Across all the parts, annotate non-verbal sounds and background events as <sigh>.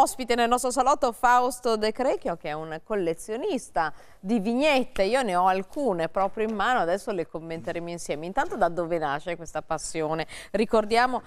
Ospite nel nostro salotto Fausto De Crecchio che è un collezionista di vignette, io ne ho alcune proprio in mano, adesso le commenteremo insieme. Intanto da dove nasce questa passione? Ricordiamo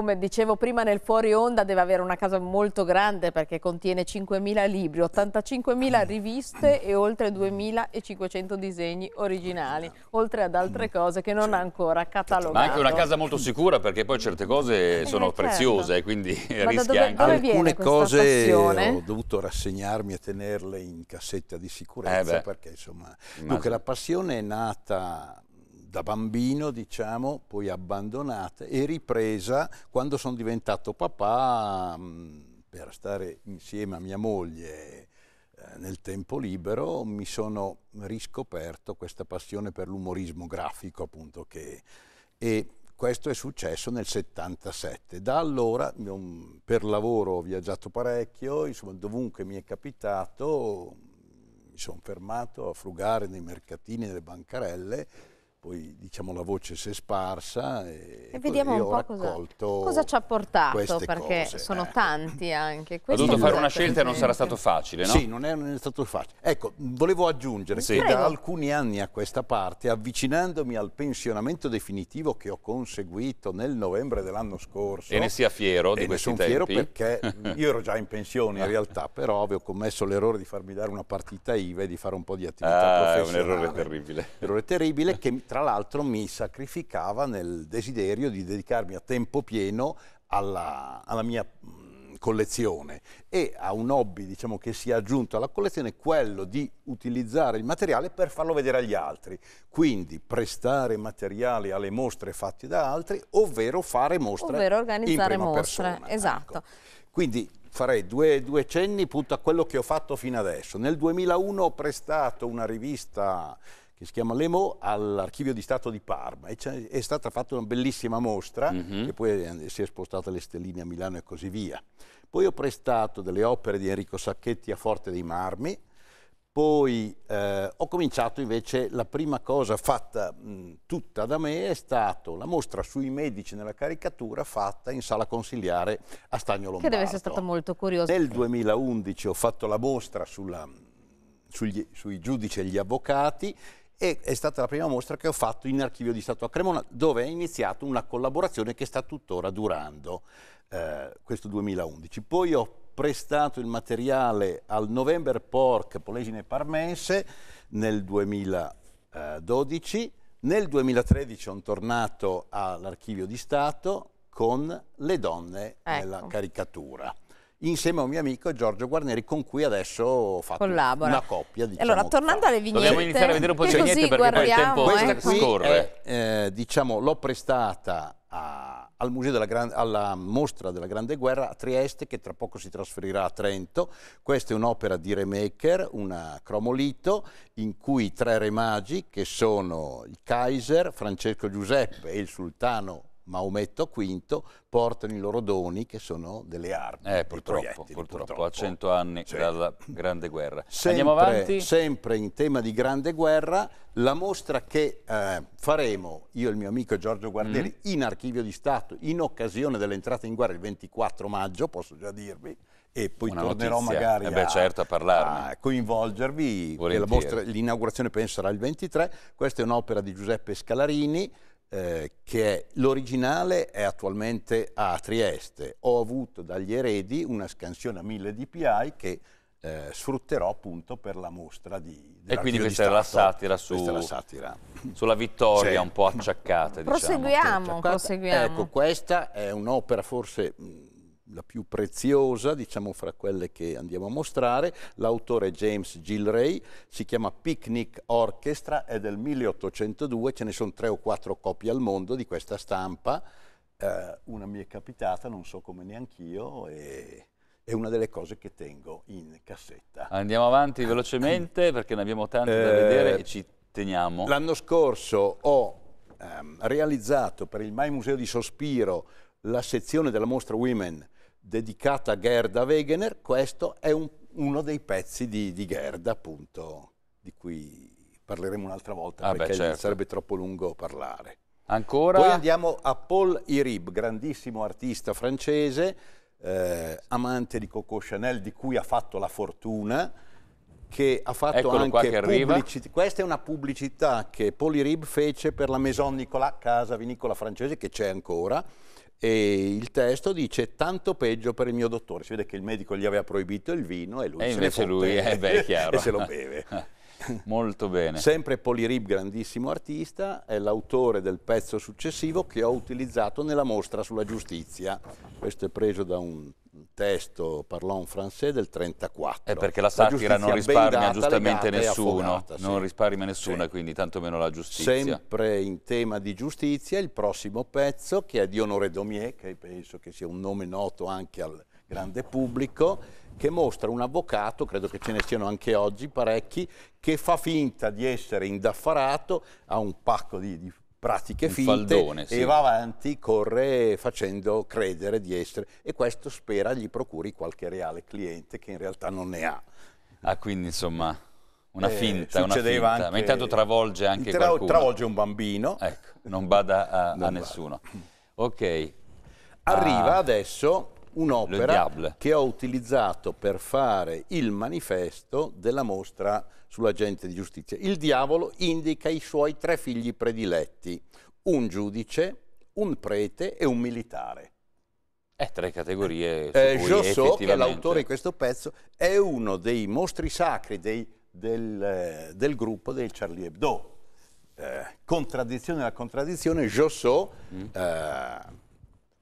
come dicevo prima nel fuori onda deve avere una casa molto grande perché contiene 5.000 libri, 85.000 mm. riviste e oltre 2.500 disegni originali, oltre ad altre mm. cose che non ha ancora catalogato. Ma anche una casa molto sicura perché poi certe cose eh, sono eh, certo. preziose e quindi Ma rischi dove, anche. Dove Alcune cose passione? ho dovuto rassegnarmi a tenerle in cassetta di sicurezza eh perché insomma... Dunque la passione è nata da bambino, diciamo, poi abbandonata e ripresa quando sono diventato papà mm, per stare insieme a mia moglie eh, nel tempo libero mi sono riscoperto questa passione per l'umorismo grafico appunto che e questo è successo nel 77. Da allora per lavoro ho viaggiato parecchio, insomma dovunque mi è capitato mm, mi sono fermato a frugare nei mercatini nelle bancarelle poi diciamo, la voce si è sparsa e, e vediamo un po' cosa, cosa, ci ha portato perché cose, eh. sono eh. tanti anche ha dovuto fare una scelta e non sarà stato facile no? sì non è, non è stato facile ecco volevo aggiungere sì. che Prego. da alcuni anni a questa parte avvicinandomi al pensionamento definitivo che ho conseguito nel novembre dell'anno scorso e ne sia fiero di questi tempi sono fiero perché <laughs> io ero già in pensione in ah. realtà però avevo commesso l'errore di farmi dare una partita IVA e di fare un po' di attività ah, professionale è un errore terribile un errore terribile che tra l'altro mi sacrificava nel desiderio di dedicarmi a tempo pieno alla, alla mia mm, collezione e a un hobby diciamo, che si è aggiunto alla collezione quello di utilizzare il materiale per farlo vedere agli altri quindi prestare materiali alle mostre fatte da altri ovvero fare mostre ovvero organizzare mostre persona. Ecco. esatto ecco. quindi farei due, due cenni appunto a quello che ho fatto fino adesso nel 2001 ho prestato una rivista che si chiama Lemo all'Archivio di Stato di Parma e è stata fatta una bellissima mostra mm -hmm. che poi eh, si è spostata le Stelline a Milano e così via. Poi ho prestato delle opere di Enrico Sacchetti a Forte dei Marmi, poi eh, ho cominciato invece la prima cosa fatta mh, mm, tutta da me è stata la mostra sui medici nella caricatura fatta in sala consiliare a Stagno Lombardo. Che deve essere stata molto curiosa. Nel 2011 ho fatto la mostra sulla, sugli, sui giudici e gli avvocati e è stata la prima mostra che ho fatto in Archivio di Stato a Cremona, dove è iniziata una collaborazione che sta tuttora durando, eh, questo 2011. Poi ho prestato il materiale al November Pork Polesine Parmense nel 2012, nel 2013 sono tornato all'Archivio di Stato con le donne ecco. nella caricatura insieme a un mio amico Giorgio Guarneri con cui adesso ho fatto Collabora. una coppia. Diciamo, allora, tornando alle vignette... Dobbiamo iniziare a vedere un po' di <laughs> vignette perché poi il tempo eh. scorre. È, eh, diciamo, l'ho prestata a, al museo della Gran, alla mostra della Grande Guerra a Trieste che tra poco si trasferirà a Trento. Questa è un'opera di remaker, una cromolito, in cui tre re magi che sono il Kaiser, Francesco Giuseppe e il sultano Maometto V portano i loro doni che sono delle armi. Eh, purtroppo, purtroppo, purtroppo, a cento anni sì. dalla Grande Guerra. Sempre, Andiamo avanti. Sempre in tema di Grande Guerra, la mostra che eh, faremo io e il mio amico Giorgio Guardieri mm. in Archivio di Stato in occasione dell'entrata in guerra il 24 maggio, posso già dirvi, e poi Una tornerò notizia. magari eh beh, a, certo, a, a, coinvolgervi. L'inaugurazione penso sarà il 23. Questa è un'opera di Giuseppe Scalarini eh, che l'originale è attualmente a Trieste. Ho avuto dagli eredi una scansione a 1000 dpi che eh, sfrutterò appunto per la mostra di E quindi questa era, satira su, questa, è la satira sulla vittoria un po' acciaccata. Diciamo. Proseguiamo, diciamo. proseguiamo. Ecco, questa è un'opera forse mm, la più preziosa, diciamo fra quelle che andiamo a mostrare, l'autore è James Gilray, si chiama Picnic Orchestra, è del 1802, ce ne sono tre o quattro copie al mondo di questa stampa, eh, una mi è capitata, non so come neanch'io, e è una delle cose che tengo in cassetta. Andiamo avanti velocemente <coughs> perché ne abbiamo tante da vedere e ci teniamo. L'anno scorso ho ehm, realizzato per il Mai Museo di Sospiro la sezione della mostra Women dedicata a Gerda Wegener, questo è un, uno dei pezzi di, di, Gerda, appunto, di cui parleremo un'altra volta, ah perché beh, certo. sarebbe troppo lungo parlare. Ancora? Poi andiamo a Paul Irib, grandissimo artista francese, eh, amante di Coco Chanel, di cui ha fatto la fortuna, che ha fatto Eccolo anche pubblicità. Questa è una pubblicità che Paul Irib fece per la Maison Nicolas, casa vinicola francese, che c'è ancora e il testo dice tanto peggio per il mio dottore. Si vede che il medico gli aveva proibito il vino e lui, e se, invece lui eh, beh, <laughs> e se lo beve. <laughs> <laughs> Molto bene. Sempre Polirib, grandissimo artista, è l'autore del pezzo successivo che ho utilizzato nella mostra sulla giustizia. Questo è preso da un testo parlant français del 34. È perché la satira la non risparmia data, giustamente nessuno, affogata, sì. non risparmia nessuno, sì. quindi tantomeno la giustizia. Sempre in tema di giustizia, il prossimo pezzo che è di Honoré Domier, che penso che sia un nome noto anche al grande pubblico, che mostra un avvocato, credo che ce ne siano anche oggi parecchi, che fa finta di essere indaffarato, ha un pacco di, di pratiche un finte faldone, sì. e va avanti, corre facendo credere di essere e questo spera gli procuri qualche reale cliente che in realtà non ne ha. Ah, quindi insomma una eh, finta, una finta, anche, ma intanto travolge anche tra, qualcuno. Travolge un bambino. Ecco, non bada a, non a nessuno. Ok. Arriva ah. adesso un'opera che ho utilizzato per fare il manifesto della mostra sulla gente di giustizia. Il diavolo indica i suoi tre figli prediletti, un giudice, un prete e un militare. Eh, tre categorie. Eh, Josso, che è l'autore di questo pezzo, è uno dei mostri sacri dei, del, eh, del, gruppo del Charlie Hebdo. Eh, contraddizione alla contraddizione, Josso... Mm. Eh,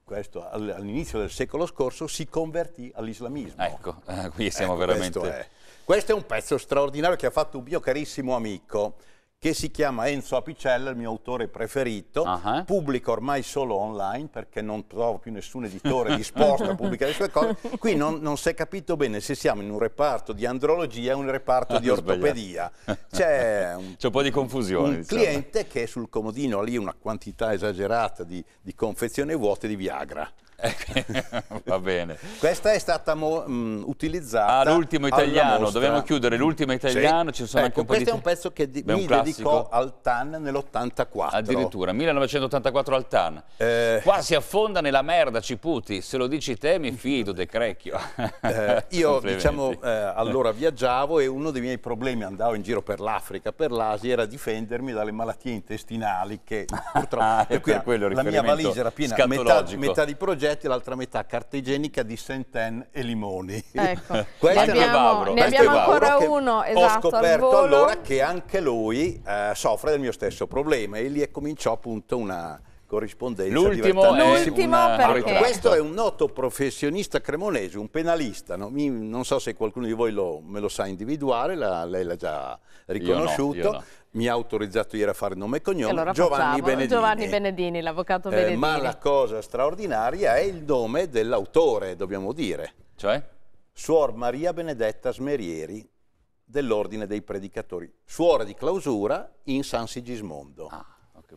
questo all'inizio del secolo scorso, si convertì all'islamismo. Ecco, eh, qui siamo ecco, veramente... Questo è. questo è un pezzo straordinario che ha fatto un mio carissimo amico, che si chiama Enzo Apicella, il mio autore preferito, uh ah, -huh. Eh? pubblica ormai solo online perché non trovo più nessun editore <laughs> disposto a pubblicare le sue cose. Qui non, non si è capito bene se siamo in un reparto di andrologia o in un reparto <laughs> ah, di ortopedia. C'è <laughs> un, un, po' di confusione. Un diciamo. cliente che sul comodino ha lì una quantità esagerata di, di confezioni vuote di Viagra. Eh, <laughs> va bene. Questa è stata mh, utilizzata. Ah, l'ultimo italiano, dobbiamo chiudere l'ultimo italiano. Sì. Ci sono ecco, anche un questo è un pezzo che di, Beh, mi dedicò al TAN nell'84. Addirittura, 1984 al TAN. Eh. Qua si affonda nella merda, Ciputi, se lo dici te mi fido, Decrecchio. Eh, io, diciamo, eh, allora viaggiavo e uno dei miei problemi, andavo in giro per l'Africa, per l'Asia, era difendermi dalle malattie intestinali che purtroppo... <laughs> ah, per, per quello la mia valigia era piena metà, metà di progetto spaghetti e l'altra metà carta igienica di saint Senten e limoni. Ecco. <laughs> questo ne abbiamo, è Ne abbiamo ancora uno, esatto, Ho scoperto allora che anche lui eh, soffre del mio stesso problema e lì cominciò appunto una corrispondenza L'ultimo L'ultimo perché? Questo è un noto professionista cremonese, un penalista. No? Mi, non so se qualcuno di voi lo, me lo sa individuare, la, lei l'ha già riconosciuto. Io no, io no mi ha autorizzato ieri a fare nome e cognome, allora Giovanni, Benedini. Giovanni Benedini. l'avvocato eh, Benedini. Eh, ma la cosa straordinaria è il nome dell'autore, dobbiamo dire. Cioè? Suor Maria Benedetta Smerieri dell'Ordine dei Predicatori, suora di clausura in San Sigismondo. Ah.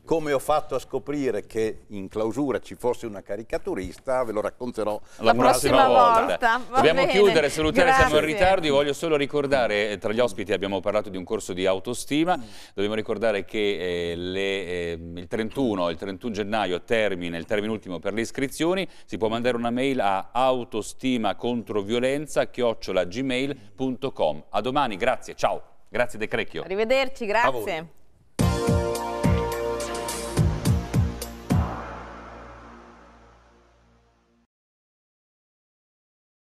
Come ho fatto a scoprire che in clausura ci fosse una caricaturista, ve lo racconterò la, la prossima, volta. volta. Dobbiamo bene. chiudere, salutare, Grazie. siamo in ritardo. Io voglio solo ricordare, eh, tra gli ospiti abbiamo parlato di un corso di autostima, dobbiamo ricordare che eh, le, eh, il, 31, il 31 gennaio termine, il termine ultimo per le iscrizioni, si può mandare una mail a autostima contro violenza chiocciolagmail.com. A domani, grazie, ciao. Grazie De Crecchio. Arrivederci, grazie.